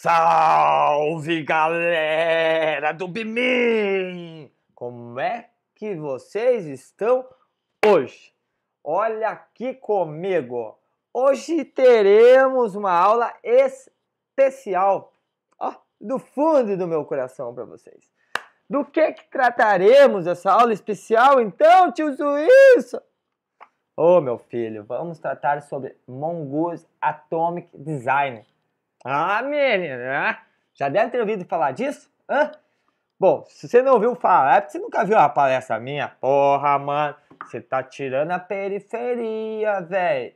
Salve galera do Bimim! Como é que vocês estão hoje? Olha aqui comigo! Hoje teremos uma aula especial ó, do fundo do meu coração para vocês. Do que, que trataremos essa aula especial então, tio Suíço? Ô oh, meu filho, vamos tratar sobre Mongoose Atomic Design ah, menina, né? já deve ter ouvido falar disso? Hã? Bom, se você não ouviu falar, é porque você nunca viu a palestra minha. Porra, mano, você tá tirando a periferia, velho.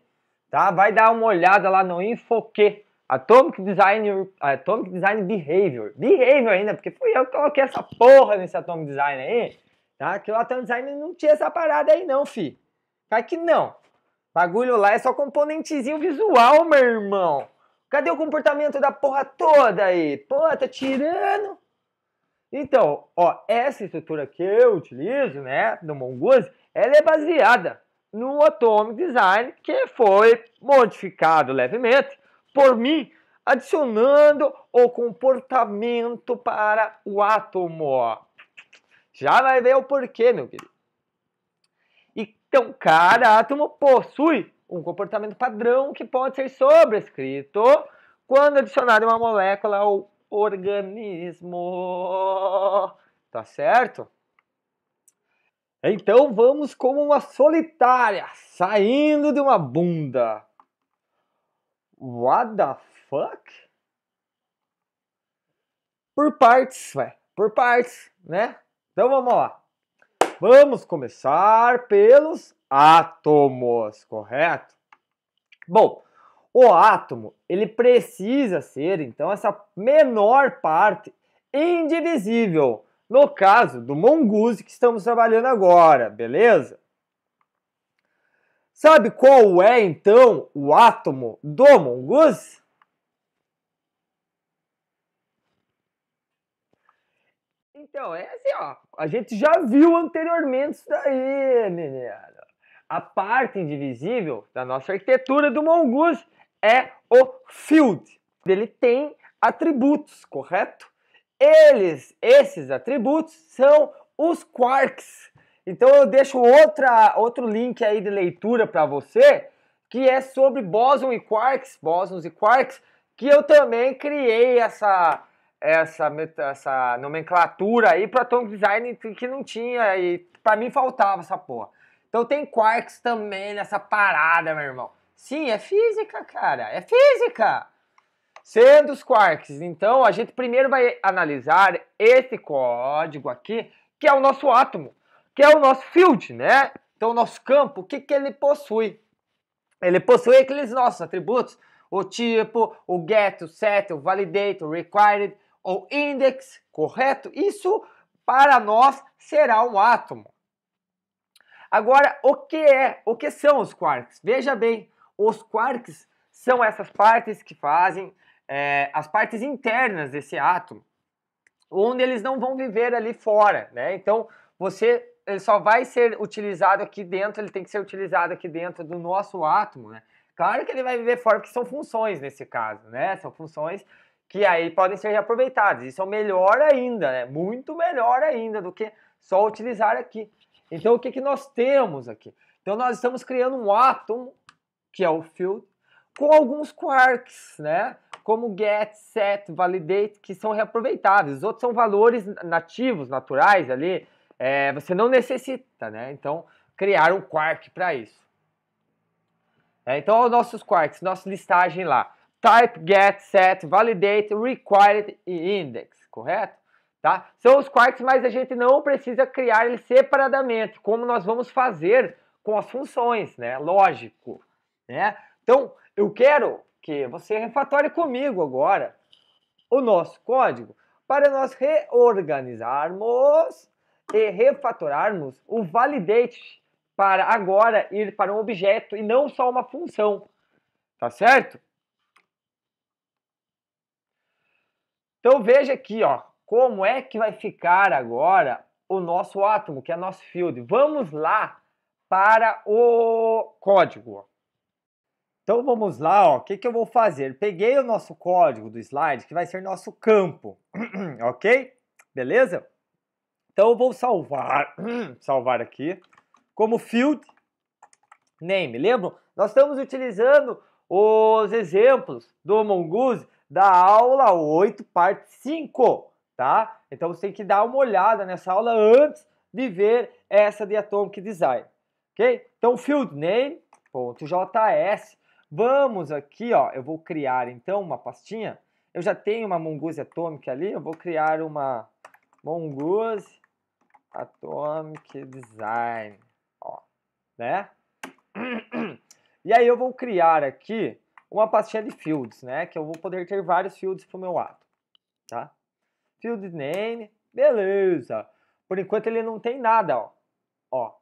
Tá? Vai dar uma olhada lá no Infoque. Atomic Design, Atomic Design Behavior. Behavior ainda, porque fui eu que coloquei essa porra nesse Atomic Design aí. Tá? Que o Atomic Design não tinha essa parada aí não, fi. Vai que não. Bagulho lá é só componentezinho visual, meu irmão. Cadê o comportamento da porra toda aí? Pô, tá tirando. Então, ó, essa estrutura que eu utilizo, né, do Mongoose, ela é baseada no Atomic Design que foi modificado levemente por mim, adicionando o comportamento para o átomo. Já vai ver o porquê, meu querido. Então, cada átomo possui um comportamento padrão que pode ser sobrescrito quando adicionado uma molécula ao organismo. Tá certo? Então vamos como uma solitária saindo de uma bunda. What the fuck? Por partes, vai. Por partes, né? Então vamos lá. Vamos começar pelos átomos, correto? Bom, o átomo, ele precisa ser, então, essa menor parte indivisível, no caso do mongoose que estamos trabalhando agora, beleza? Sabe qual é, então, o átomo do mongoose? Então, é assim, ó. A gente já viu anteriormente isso daí, menino. A parte indivisível da nossa arquitetura do Mongoose é o field. Ele tem atributos, correto? Eles, esses atributos, são os quarks. Então eu deixo outra, outro link aí de leitura para você, que é sobre bóson e quarks, bósons e quarks, que eu também criei essa essa, essa nomenclatura aí para Atomic Design que não tinha e para mim faltava essa porra. Então tem quarks também nessa parada, meu irmão. Sim, é física, cara, é física. Sendo os quarks, então a gente primeiro vai analisar esse código aqui, que é o nosso átomo, que é o nosso field, né? Então o nosso campo, o que, que ele possui? Ele possui aqueles nossos atributos, o tipo, o get, o set, o validate, o required, ou index, correto? Isso para nós será um átomo. Agora, o que é, o que são os quarks? Veja bem, os quarks são essas partes que fazem é, as partes internas desse átomo, onde eles não vão viver ali fora, né? Então, você ele só vai ser utilizado aqui dentro, ele tem que ser utilizado aqui dentro do nosso átomo, né? Claro que ele vai viver fora, porque são funções nesse caso, né? São funções que aí podem ser reaproveitados. Isso é melhor ainda, né? Muito melhor ainda do que só utilizar aqui. Então, o que, que nós temos aqui? Então, nós estamos criando um átomo, que é o field, com alguns quarks, né? Como get, set, validate, que são reaproveitáveis. Os outros são valores nativos, naturais ali. É, você não necessita, né? Então, criar um quark para isso. É, então, os nossos quarks, nossa listagem lá type, get, set, validate, required e index, correto? Tá? São os quarks, mas a gente não precisa criar eles separadamente, como nós vamos fazer com as funções, né? Lógico, né? Então, eu quero que você refatore comigo agora o nosso código para nós reorganizarmos e refatorarmos o validate para agora ir para um objeto e não só uma função, tá certo? Então veja aqui, ó, como é que vai ficar agora o nosso átomo, que é nosso field. Vamos lá para o código. Então vamos lá, ó. o que, que eu vou fazer? Peguei o nosso código do slide, que vai ser nosso campo, ok? Beleza? Então eu vou salvar, salvar aqui, como field name. Lembram? Nós estamos utilizando os exemplos do Mongoose da aula 8, parte 5, tá? Então você tem que dar uma olhada nessa aula antes de ver essa de Atomic Design, ok? Então, field name.js. Vamos aqui, ó, eu vou criar então uma pastinha. Eu já tenho uma Mongoose Atomic ali, eu vou criar uma Mongoose Atomic Design, ó, né? E aí eu vou criar aqui uma pastinha de fields, né? Que eu vou poder ter vários fields para o meu ato, tá? Field name, beleza. Por enquanto ele não tem nada, ó. ó.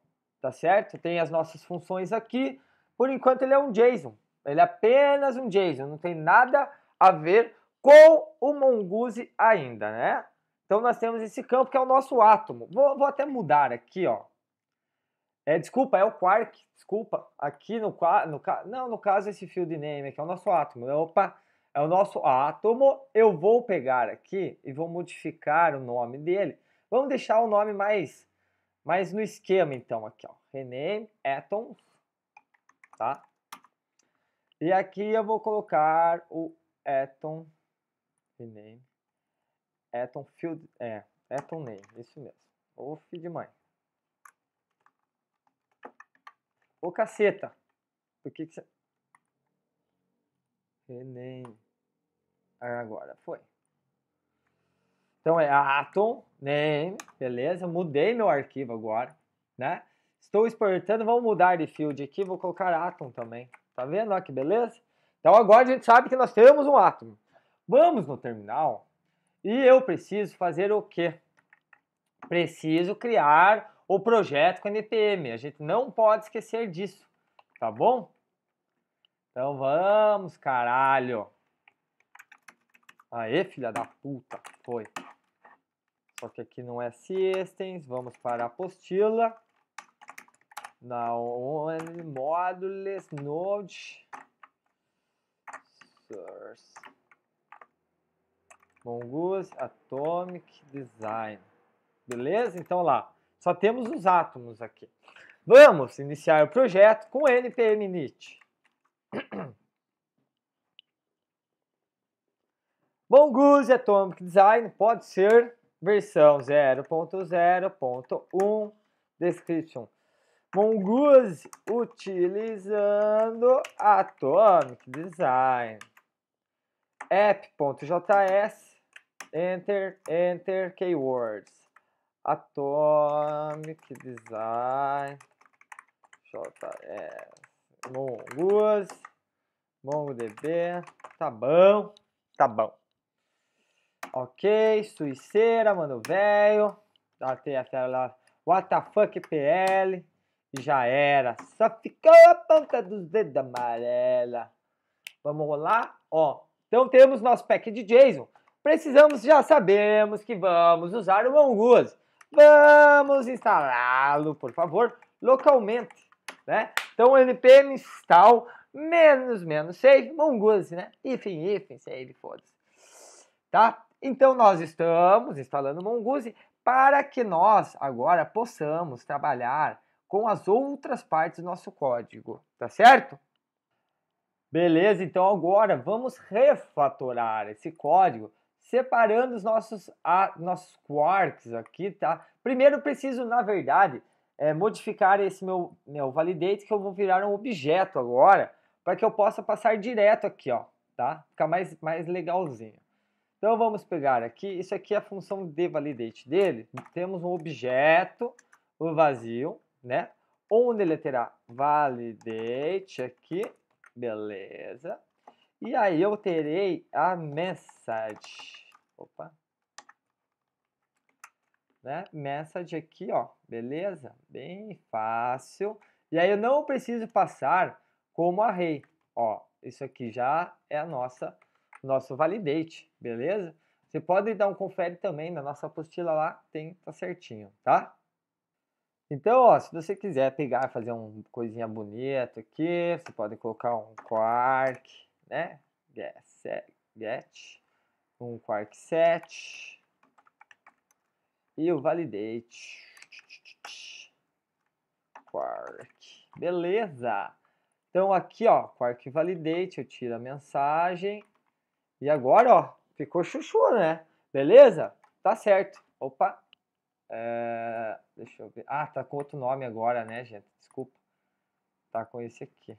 tá certo? Tem as nossas funções aqui. Por enquanto ele é um JSON. Ele é apenas um JSON, não tem nada a ver com o Mongoose ainda, né? Então nós temos esse campo que é o nosso átomo. Vou, vou até mudar aqui, ó. É, desculpa, é o quark, desculpa. Aqui no, no não, no caso esse field name aqui é o nosso átomo. É, opa, é o nosso átomo. Eu vou pegar aqui e vou modificar o nome dele. Vamos deixar o nome mais, mais no esquema então aqui, ó. Rename atoms, tá? E aqui eu vou colocar o atom rename, atom field, é, atom name, isso mesmo. Off de mãe. Ô caceta, por que que você... Nem. Ah, agora foi. Então é atom name, né? beleza? Mudei meu arquivo agora, né? Estou exportando, vamos mudar de field aqui, vou colocar atom também. Tá vendo Olha que beleza? Então agora a gente sabe que nós temos um átomo. Vamos no terminal e eu preciso fazer o quê? Preciso criar o projeto com a NPM. A gente não pode esquecer disso, tá bom? Então vamos, caralho. Aê, filha da puta, foi. Só que aqui não é systems, vamos para a apostila. Na one modules node source. Mongoose Atomic Design. Beleza? Então lá. Só temos os átomos aqui. Vamos iniciar o projeto com npm init. MongOOSE Atomic Design pode ser versão 0.0.1 description. Mongoose utilizando Atomic Design. app.js, enter, enter, keywords. Atomic Design JS é, Mongoose MongoDB Tá bom, tá bom Ok, Suiceira, mano velho Até a tela WTF PL Já era, só ficou a ponta dos dedos amarela Vamos rolar? Ó, então temos nosso pack de JSON Precisamos, já sabemos que vamos usar o Mongoose Vamos instalá-lo, por favor, localmente, né? Então, npm install menos menos save, mongoose, né? Ifem, ifem, save, foda-se. Tá? Então, nós estamos instalando mongoose para que nós agora possamos trabalhar com as outras partes do nosso código, tá certo? Beleza, então agora vamos refatorar esse código separando os nossos, a, nossos quarks aqui, tá? Primeiro preciso, na verdade, é, modificar esse meu, meu validate que eu vou virar um objeto agora para que eu possa passar direto aqui, ó, tá? Ficar mais, mais legalzinho. Então vamos pegar aqui, isso aqui é a função de validate dele. Temos um objeto, o vazio, né? Onde ele terá validate aqui, beleza. E aí eu terei a message. Opa. Né? Message aqui, ó. Beleza? Bem fácil. E aí eu não preciso passar como array. Ó, isso aqui já é a nossa nosso validate, beleza? Você pode dar um confere também na nossa apostila lá, tem tá certinho, tá? Então, ó, se você quiser pegar, fazer uma coisinha bonita aqui, você pode colocar um quark, né? Get, set, get um quark set e o validate quark. Beleza! Então aqui, ó, quark validate, eu tiro a mensagem e agora, ó, ficou chuchu, né? Beleza? Tá certo. Opa. É, deixa eu ver. Ah, tá com outro nome agora, né, gente? Desculpa. Tá com esse aqui.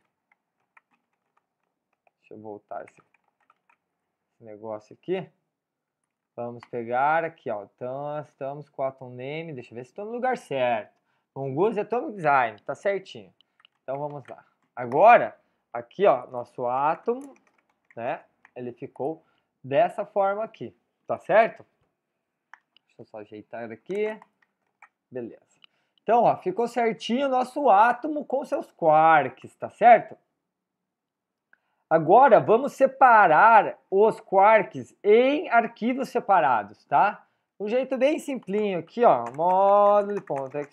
Deixa eu voltar esse, esse negócio aqui. Vamos pegar aqui, ó. Então, estamos com o Atom Name. Deixa eu ver se estou no lugar certo. e é atom Design, tá certinho. Então, vamos lá. Agora, aqui, ó, nosso Atom, né? Ele ficou dessa forma aqui, tá certo? Deixa eu só ajeitar aqui. Beleza. Então, ó, ficou certinho o nosso átomo com seus quarks, tá certo? Agora vamos separar os quarks em arquivos separados, tá? Um jeito bem simplinho aqui, ó, módulo.export,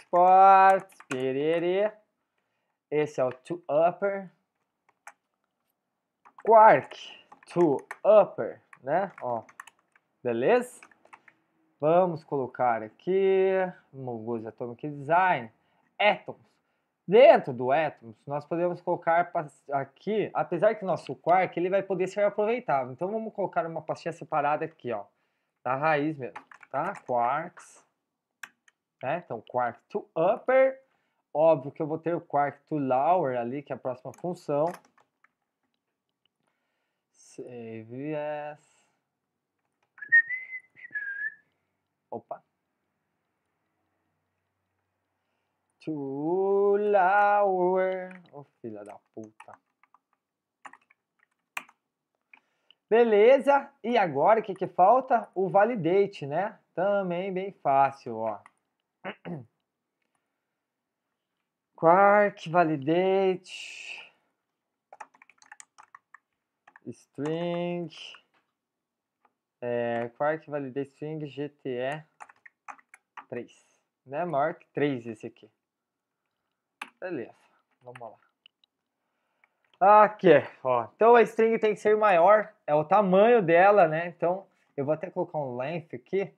perere. Esse é o to upper quark to upper, né? Ó. Beleza? Vamos colocar aqui Mongoose Atomic Design, Atoms. Dentro do Atoms, nós podemos colocar aqui, apesar que nosso quark ele vai poder ser aproveitado. Então vamos colocar uma pastinha separada aqui, ó, da raiz mesmo, tá? Quarks, né? Então quark to upper, óbvio que eu vou ter o quark to lower ali, que é a próxima função. Save as. Opa. Sulauer. Ô, oh, filha da puta. Beleza. E agora, o que, que falta? O validate, né? Também bem fácil, ó. Quark, validate. String. É, Quark, validate, string, GTE 3. Né? Maior que 3 esse aqui. Beleza, vamos lá. Aqui, é, ó. Então a string tem que ser maior, é o tamanho dela, né? Então eu vou até colocar um length aqui.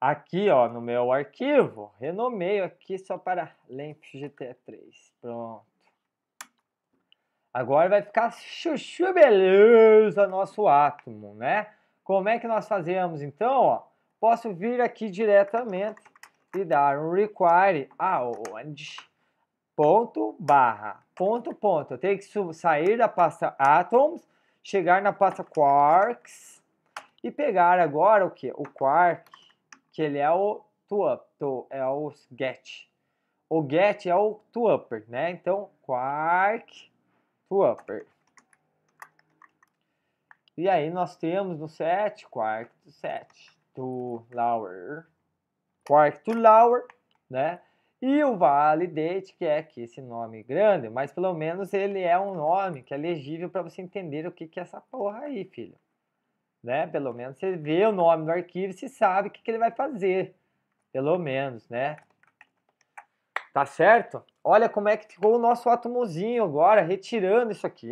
Aqui, ó, no meu arquivo, renomeio aqui só para length gt3. Pronto. Agora vai ficar chuchu beleza nosso átomo, né? Como é que nós fazemos então? Ó, posso vir aqui diretamente e dar um require aonde? ponto, barra, ponto, ponto. Eu tenho que sair da pasta Atoms, chegar na pasta Quarks e pegar agora o que? O Quark, que ele é o toUp, to, é o get. O get é o toUpper, né? Então, Quark toUpper. E aí nós temos no set, quark to set, to lower, quark to lower, né? E o validate que é que esse nome grande, mas pelo menos ele é um nome que é legível para você entender o que, que é essa porra aí, filho. Né? Pelo menos você vê o nome do arquivo e se sabe o que, que ele vai fazer. Pelo menos, né? Tá certo? Olha como é que ficou o nosso átomozinho agora, retirando isso aqui.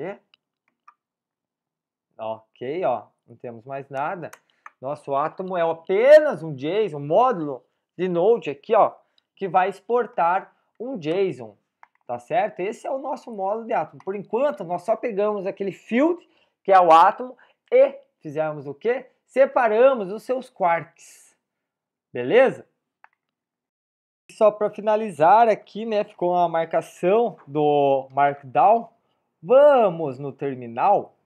Ok, ó. Não temos mais nada. Nosso átomo é apenas um JSON, um módulo de Node aqui, ó que vai exportar um JSON, tá certo? Esse é o nosso módulo de átomo. Por enquanto, nós só pegamos aquele field, que é o átomo, e fizemos o quê? Separamos os seus quarks, beleza? Só para finalizar aqui, né, ficou uma marcação do Markdown. Vamos no terminal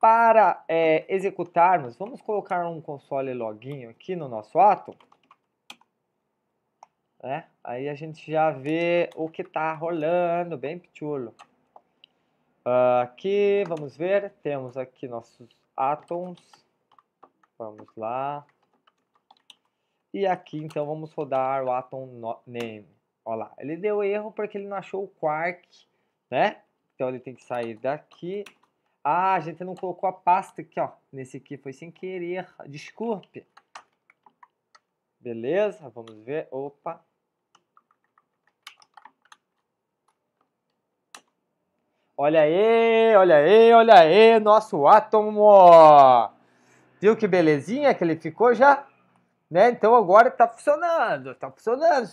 para é, executarmos, vamos colocar um console login aqui no nosso átomo. Né? Aí a gente já vê o que está rolando, bem pichulo. Aqui, vamos ver, temos aqui nossos átomos. Vamos lá. E aqui, então, vamos rodar o atom name. Olha lá, ele deu erro porque ele não achou o quark, né? Então ele tem que sair daqui. Ah, a gente não colocou a pasta aqui, ó. Nesse aqui foi sem querer. Desculpe. Beleza, vamos ver. Opa. Olha aí, olha aí, olha aí, nosso átomo! Viu que belezinha que ele ficou já? Né? Então agora tá funcionando, tá funcionando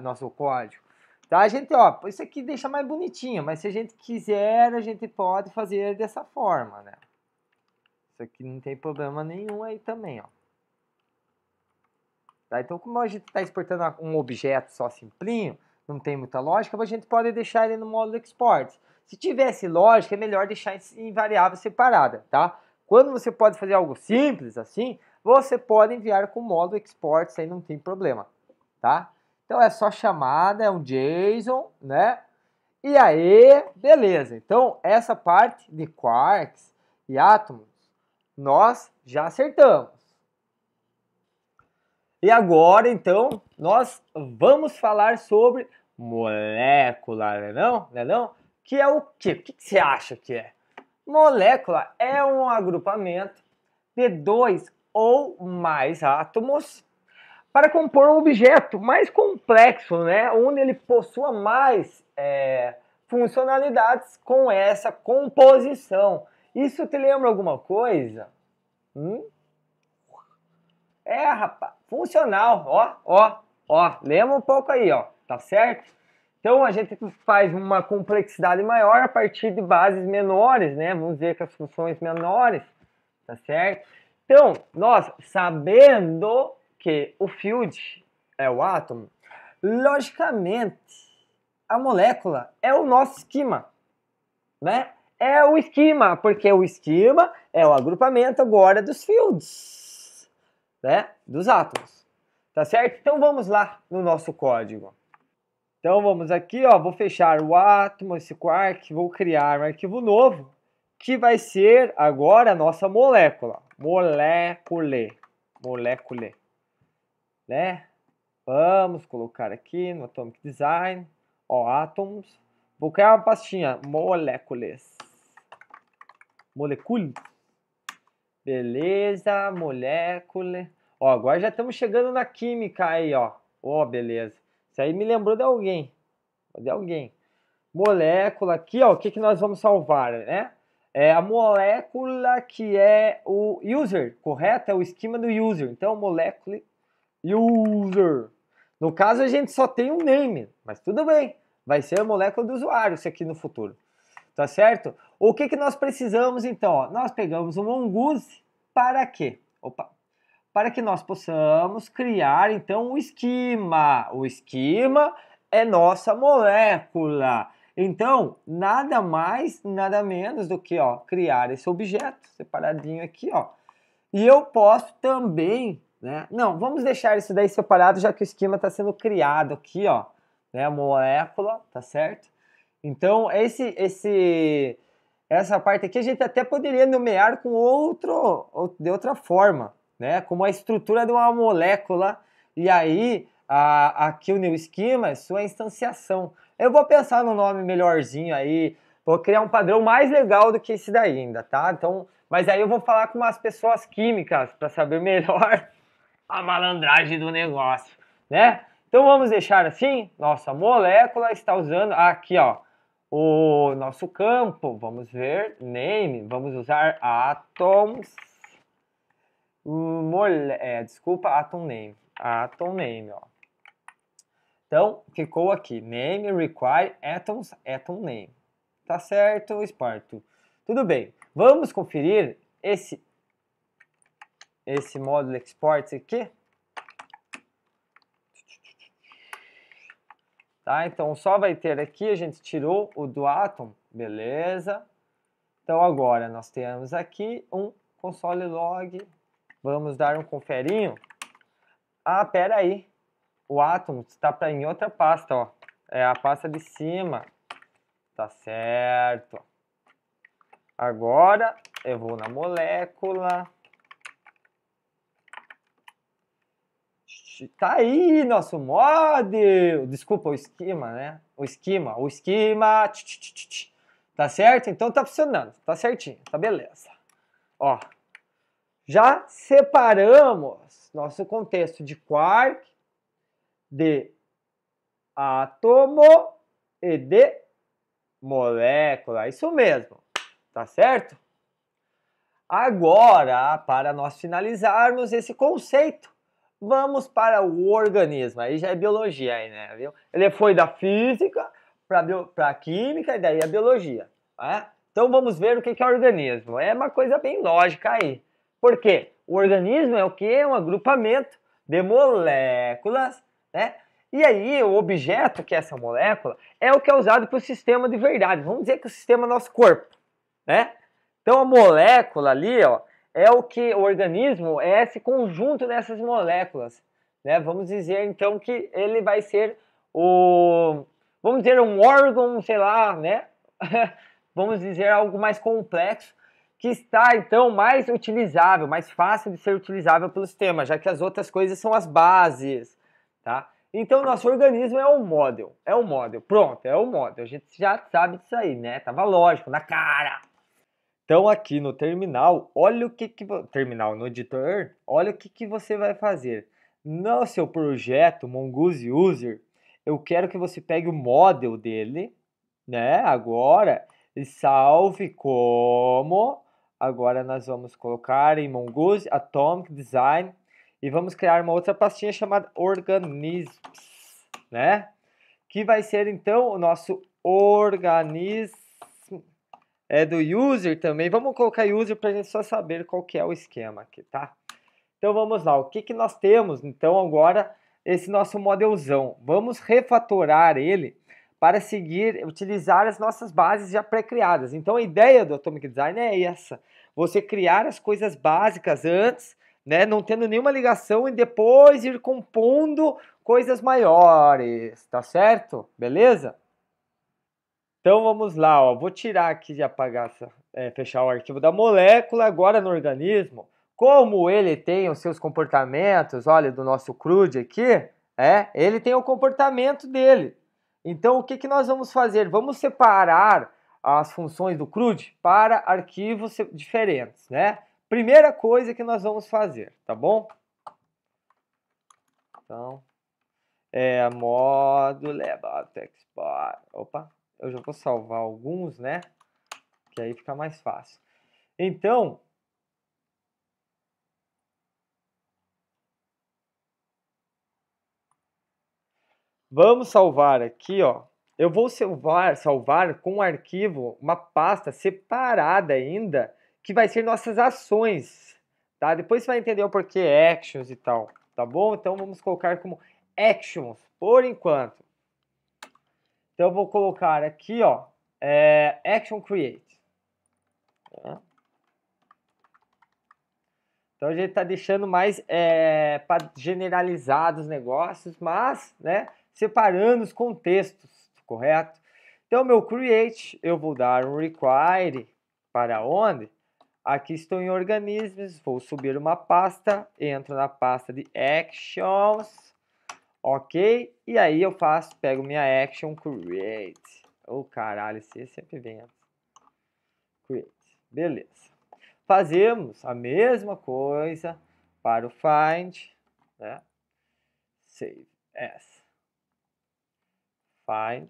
nosso código. Tá, a gente, ó, isso aqui deixa mais bonitinho, mas se a gente quiser, a gente pode fazer dessa forma, né? Isso aqui não tem problema nenhum aí também, ó. Tá, então, como a gente está exportando um objeto só simplinho, não tem muita lógica, a gente pode deixar ele no modo export. Se tivesse lógica, é melhor deixar em variável separada, tá? Quando você pode fazer algo simples assim, você pode enviar com o modo export, isso aí não tem problema, tá? Então é só chamada, é um JSON, né? E aí, beleza. Então, essa parte de quarks e átomos, nós já acertamos. E agora, então, nós vamos falar sobre molécula, né não? Né não? É que é o quê? O que você acha que é? Molécula é um agrupamento de dois ou mais átomos para compor um objeto mais complexo, né? onde ele possua mais é, funcionalidades com essa composição. Isso te lembra alguma coisa? Hum? É, rapaz, funcional, ó, ó, ó, lembra um pouco aí, ó, tá certo? Então a gente faz uma complexidade maior a partir de bases menores, né? Vamos dizer que as funções menores, tá certo? Então, nós sabendo que o field é o átomo, logicamente a molécula é o nosso esquema, né? É o esquema, porque o esquema é o agrupamento agora dos fields, né? Dos átomos, tá certo? Então vamos lá no nosso código. Então vamos aqui, ó, vou fechar o átomo, esse quark, vou criar um arquivo novo, que vai ser agora a nossa molécula. Molécule, molécule, né? Vamos colocar aqui no Atomic Design, ó, átomos. Vou criar uma pastinha, moléculas. Molecule. Beleza, molécula. Ó, agora já estamos chegando na química aí, ó. Ó, beleza. Isso aí me lembrou de alguém. De alguém. Molécula aqui, ó. O que, que nós vamos salvar, né? É a molécula que é o user, correto? É o esquema do user. Então, molécula user. No caso, a gente só tem um name, mas tudo bem. Vai ser a molécula do usuário isso aqui no futuro. Tá certo? O que, que nós precisamos, então? Nós pegamos um mongoose para quê? Opa, para que nós possamos criar então o esquema. O esquema é nossa molécula. Então, nada mais, nada menos do que ó, criar esse objeto separadinho aqui, ó. E eu posso também, né? Não, vamos deixar isso daí separado, já que o esquema está sendo criado aqui, ó, né? A molécula, tá certo? Então, esse, esse, essa parte aqui a gente até poderia nomear com outro, de outra forma, né? Como a estrutura de uma molécula. E aí, a, aqui o New é sua instanciação. Eu vou pensar no nome melhorzinho aí, vou criar um padrão mais legal do que esse daí ainda, tá? Então, mas aí eu vou falar com umas pessoas químicas para saber melhor a malandragem do negócio, né? Então vamos deixar assim, nossa molécula está usando aqui, ó, o nosso campo, vamos ver, name, vamos usar atoms mole, é, desculpa, atom name, atom name, ó. Então, ficou aqui, name require atoms, atom name. Tá certo, Sparto? Tudo bem. Vamos conferir esse esse módulo export aqui. Tá? Então só vai ter aqui, a gente tirou o do atom, beleza? Então agora nós temos aqui um console log Vamos dar um conferinho. Ah, pera aí. O átomo está para em outra pasta, ó. É a pasta de cima. Tá certo. Agora eu vou na molécula. Tá aí nosso model. Desculpa, o esquema, né? O esquema, o esquema. Tá certo? Então tá funcionando. Tá certinho. Tá beleza. Ó. Já separamos nosso contexto de quark, de átomo e de molécula. Isso mesmo, tá certo? Agora, para nós finalizarmos esse conceito, vamos para o organismo. Aí já é biologia, aí, né? Viu? Ele foi da física para a química e daí a biologia. Né? Então vamos ver o que é organismo. É uma coisa bem lógica aí. Porque o organismo é o que? É um agrupamento de moléculas, né? E aí o objeto que é essa molécula é o que é usado para o sistema de verdade. Vamos dizer que o sistema é nosso corpo, né? Então a molécula ali, ó, é o que o organismo é esse conjunto dessas moléculas, né? Vamos dizer então que ele vai ser o vamos dizer um órgão, sei lá, né? vamos dizer algo mais complexo que está então mais utilizável, mais fácil de ser utilizável pelo sistema, já que as outras coisas são as bases, tá? Então nosso organismo é um model, é um model, pronto, é um model. A gente já sabe disso aí, né? Tava lógico na cara. Então aqui no terminal, olha o que, que terminal no editor, olha o que, que você vai fazer. No seu projeto Mongoose User, eu quero que você pegue o model dele, né? Agora e salve como Agora nós vamos colocar em Mongoose Atomic Design e vamos criar uma outra pastinha chamada Organisms, né? Que vai ser então o nosso organismo é do user também. Vamos colocar user para a gente só saber qual que é o esquema aqui, tá? Então vamos lá, o que, que nós temos? Então agora esse nosso modelzão. Vamos refatorar ele para seguir, utilizar as nossas bases já pré-criadas. Então a ideia do Atomic Design é essa você criar as coisas básicas antes, né, não tendo nenhuma ligação e depois ir compondo coisas maiores, tá certo? Beleza? Então vamos lá, ó, vou tirar aqui de apagar, é, fechar o arquivo da molécula agora no organismo. Como ele tem os seus comportamentos, olha, do nosso crude aqui, é, ele tem o comportamento dele. Então o que, que nós vamos fazer? Vamos separar as funções do CRUD para arquivos diferentes, né? Primeira coisa que nós vamos fazer, tá bom? Então, é módulo para. Opa, eu já vou salvar alguns, né? Que aí fica mais fácil. Então, vamos salvar aqui, ó. Eu vou salvar, salvar com um arquivo, uma pasta separada ainda, que vai ser nossas ações, tá? Depois você vai entender o porquê actions e tal, tá bom? Então vamos colocar como actions, por enquanto. Então eu vou colocar aqui, ó, é, action create. Tá? Então a gente está deixando mais é, para generalizar os negócios, mas né, separando os contextos correto? Então, meu create, eu vou dar um require para onde? Aqui estou em organismos, vou subir uma pasta, entro na pasta de actions, ok? E aí eu faço, pego minha action create. Ô oh, caralho, você sempre vem né? Create, beleza. Fazemos a mesma coisa para o find, né? Save as find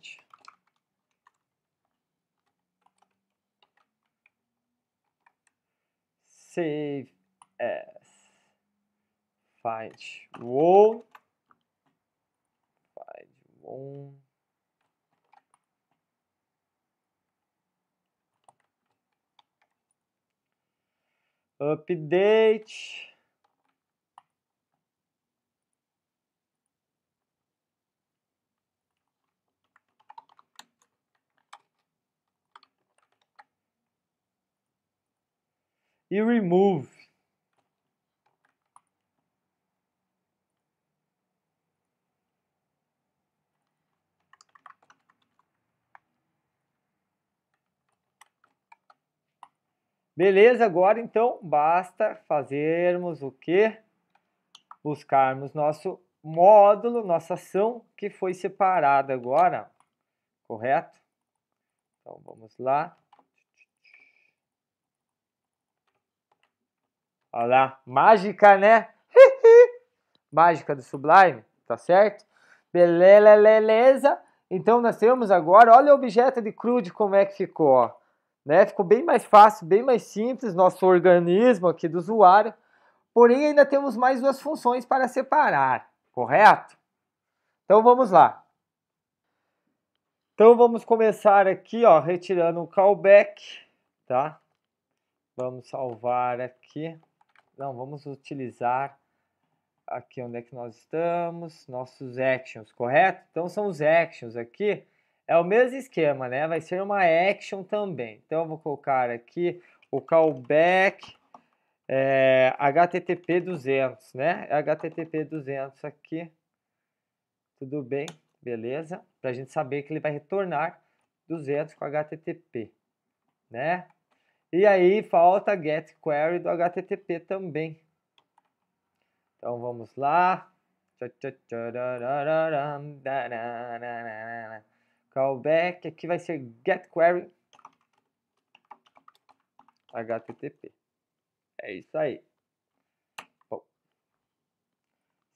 save as find one find one update e remove. Beleza, agora então basta fazermos o que? Buscarmos nosso módulo, nossa ação que foi separada agora, correto? Então vamos lá. Olha lá, mágica, né? mágica do Sublime, tá certo? Beleza? Então nós temos agora, olha o objeto de crude como é que ficou, ó. Né? Ficou bem mais fácil, bem mais simples, nosso organismo aqui do usuário. Porém, ainda temos mais duas funções para separar, correto? Então vamos lá. Então vamos começar aqui, ó, retirando o callback, tá? Vamos salvar aqui. Não, vamos utilizar aqui onde é que nós estamos, nossos actions, correto? Então são os actions aqui, é o mesmo esquema, né? Vai ser uma action também. Então eu vou colocar aqui o callback é, HTTP 200, né? HTTP 200 aqui, tudo bem, beleza? Para a gente saber que ele vai retornar 200 com HTTP, né? E aí falta get query do HTTP também. Então vamos lá. Callback aqui vai ser get query HTTP. É isso aí. Bom.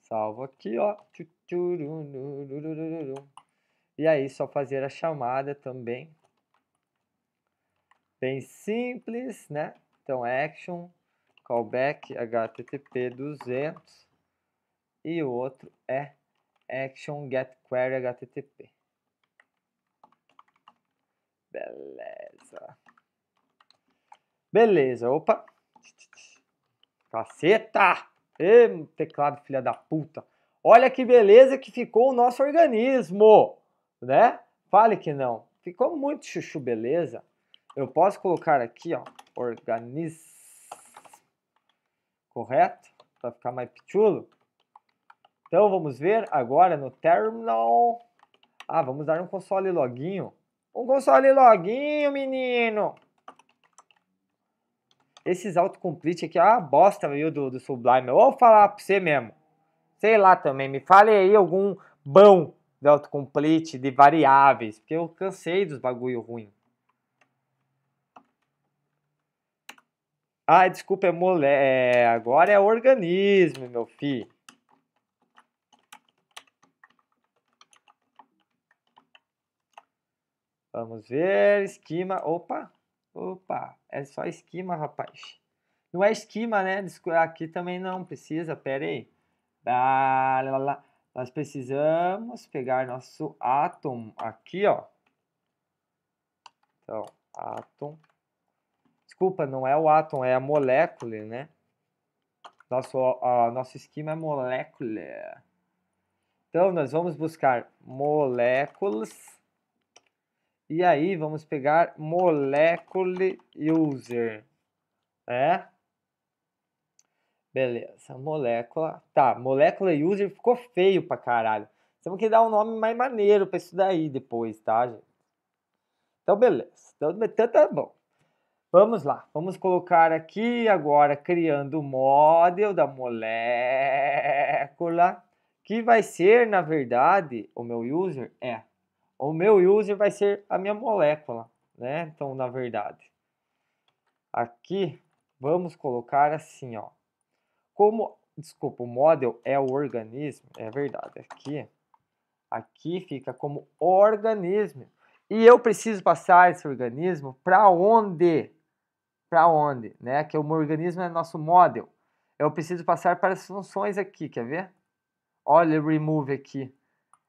Salvo aqui, ó. E aí só fazer a chamada também bem simples, né? Então, action, callback, http 200 e o outro é action get query http. Beleza. Beleza, opa. Caceta! Ê, teclado filha da puta. Olha que beleza que ficou o nosso organismo, né? Fale que não. Ficou muito chuchu beleza eu posso colocar aqui, ó, organize, correto? Para ficar mais pitulo. Então vamos ver agora no terminal. Ah, vamos dar um console loginho. Um console loginho, menino! Esses autocomplete aqui é uma bosta, viu, do, do Sublime. Eu vou falar pra você mesmo. Sei lá também, me fale aí algum bom de autocomplete, de variáveis. Porque eu cansei dos bagulho ruim. Ah, desculpa, é mole... É, agora é organismo, meu fi. Vamos ver, esquema, opa, opa, é só esquema, rapaz. Não é esquema, né? Aqui também não precisa, pera aí. Ah, lá, lá. Nós precisamos pegar nosso átomo aqui, ó. Então, átomo. Desculpa, não é o átomo, é a molécula, né? Nosso, a, nosso esquema é molécula. Então, nós vamos buscar moléculas. E aí, vamos pegar molecule user. É? Beleza, molécula. Tá, molécula user ficou feio pra caralho. Temos que dar um nome mais maneiro pra isso daí depois, tá, gente? Então, beleza. Então, tá bom. Vamos lá, vamos colocar aqui agora criando o model da molécula, que vai ser, na verdade, o meu user é. O meu user vai ser a minha molécula, né? Então, na verdade, aqui vamos colocar assim, ó. Como, desculpa, o model é o organismo, é verdade, aqui, aqui fica como organismo. E eu preciso passar esse organismo para onde? para onde, né? Que é o organismo é nosso model. Eu preciso passar para as funções aqui, quer ver? Olha, remove aqui.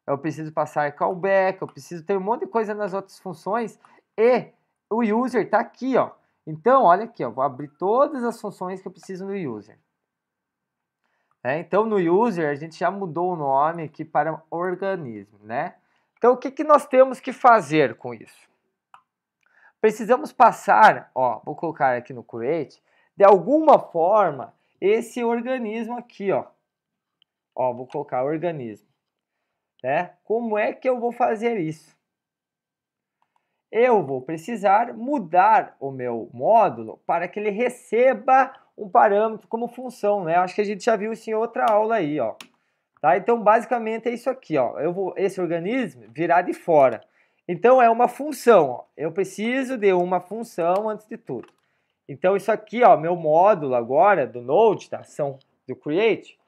Eu preciso passar callback, eu preciso ter um monte de coisa nas outras funções e o user está aqui, ó. Então, olha aqui, ó, vou abrir todas as funções que eu preciso no user. É, então, no user, a gente já mudou o nome aqui para organismo, né? Então, o que, que nós temos que fazer com isso? Precisamos passar, ó, vou colocar aqui no create, de alguma forma esse organismo aqui, ó. Ó, vou colocar organismo. Né? Como é que eu vou fazer isso? Eu vou precisar mudar o meu módulo para que ele receba um parâmetro como função, né? Acho que a gente já viu isso em outra aula aí, ó. Tá? Então, basicamente é isso aqui, ó. Eu vou esse organismo virar de fora. Então é uma função, ó. eu preciso de uma função antes de tudo. Então isso aqui, ó, meu módulo agora do Node, da tá? ação do create,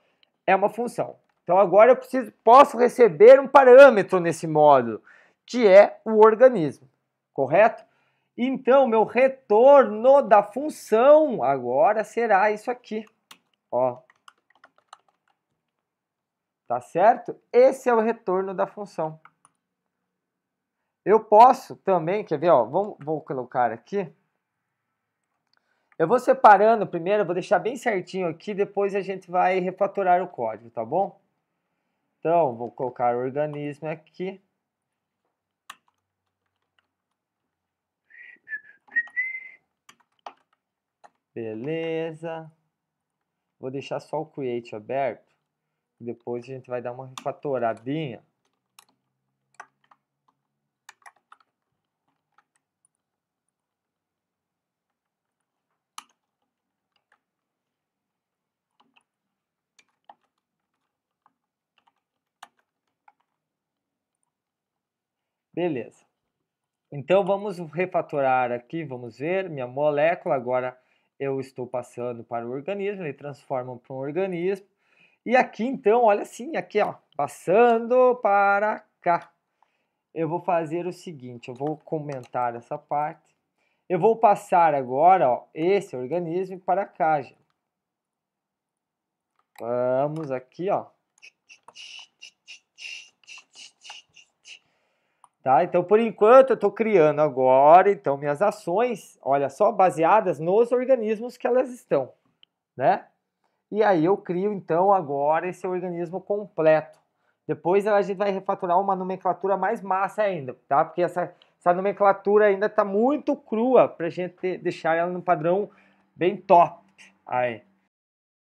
é uma função. Então agora eu preciso, posso receber um parâmetro nesse módulo, que é o organismo, correto? Então meu retorno da função agora será isso aqui, ó. Tá certo? Esse é o retorno da função. Eu posso também, quer ver, ó, vamos, vou colocar aqui. Eu vou separando primeiro, vou deixar bem certinho aqui, depois a gente vai refatorar o código, tá bom? Então, vou colocar o organismo aqui. Beleza. Vou deixar só o create aberto. Depois a gente vai dar uma refatoradinha. Beleza. Então vamos refatorar aqui, vamos ver minha molécula. Agora eu estou passando para o organismo, ele transforma para um organismo. E aqui então, olha assim, aqui ó, passando para cá. Eu vou fazer o seguinte, eu vou comentar essa parte. Eu vou passar agora ó, esse organismo para cá, gente. Vamos aqui, ó. Tá? Então, por enquanto, eu estou criando agora, então, minhas ações, olha só, baseadas nos organismos que elas estão, né? E aí eu crio, então, agora esse organismo completo. Depois a gente vai refaturar uma nomenclatura mais massa ainda, tá? Porque essa, essa nomenclatura ainda está muito crua para a gente deixar ela no padrão bem top. Aí.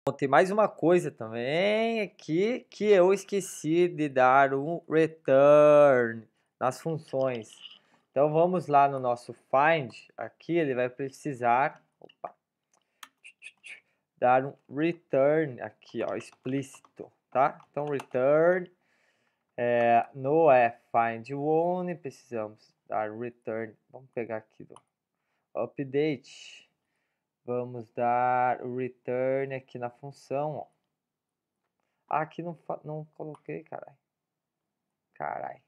Bom, tem mais uma coisa também aqui que eu esqueci de dar um return nas funções. Então vamos lá no nosso find, aqui ele vai precisar opa, dar um return aqui, ó, explícito, tá? Então return é, no é find one, precisamos dar return, vamos pegar aqui do update, vamos dar return aqui na função, ó. Ah, aqui não, não coloquei, caralho. Caralho.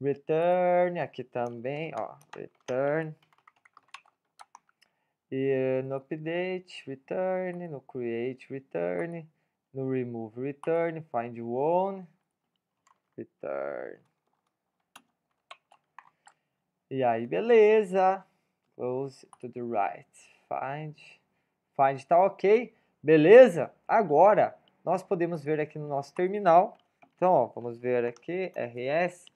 Return aqui também, ó, return. E eh, no update, return, no create, return, no remove, return, find one, return. E aí, beleza. Close to the right. Find. Find tá ok. Beleza? Agora, nós podemos ver aqui no nosso terminal. Então, ó, vamos ver aqui, RS.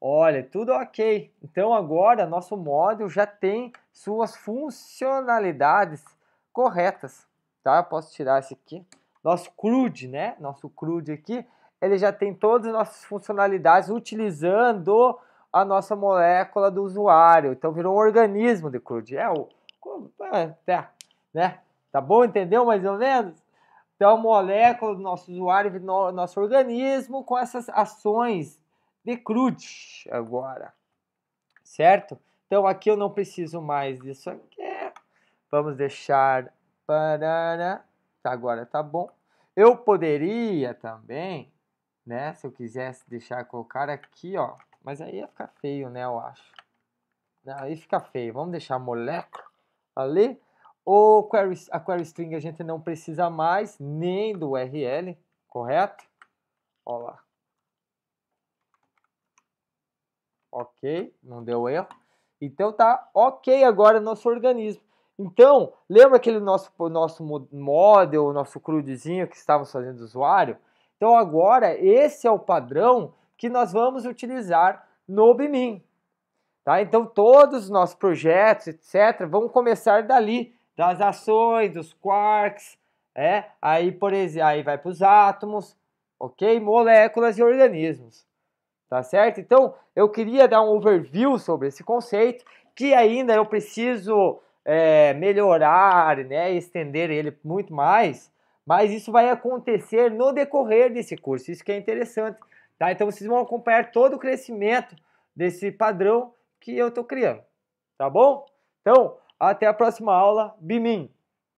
Olha, tudo ok. Então, agora, nosso módulo já tem suas funcionalidades corretas, tá? Eu posso tirar esse aqui. Nosso CRUD, né? Nosso CRUD aqui, ele já tem todas as nossas funcionalidades utilizando a nossa molécula do usuário. Então, virou um organismo de CRUD. É o... É, né? Tá bom? Entendeu mais ou menos? Então, molécula do nosso usuário, do nosso organismo, com essas ações de crude agora, certo? Então, aqui eu não preciso mais disso aqui. Vamos deixar... Parará. Agora tá bom. Eu poderia também, né? Se eu quisesse deixar colocar aqui, ó. Mas aí ia ficar feio, né? Eu acho. Aí fica feio. Vamos deixar molécula ali. O query, a query string a gente não precisa mais, nem do URL, correto? Olha lá. Ok, não deu erro. Então tá ok agora nosso organismo. Então, lembra aquele nosso, nosso model, nosso crudezinho que estávamos fazendo usuário? Então agora esse é o padrão que nós vamos utilizar no BIMIN. Tá? Então todos os nossos projetos, etc., vão começar dali, das ações, dos quarks, é? Aí, por exemplo, aí vai para os átomos, ok? Moléculas e organismos, tá certo? Então, eu queria dar um overview sobre esse conceito, que ainda eu preciso é, melhorar, né? Estender ele muito mais, mas isso vai acontecer no decorrer desse curso, isso que é interessante, tá? Então, vocês vão acompanhar todo o crescimento desse padrão que eu estou criando, tá bom? Então, até a próxima aula. Bimim!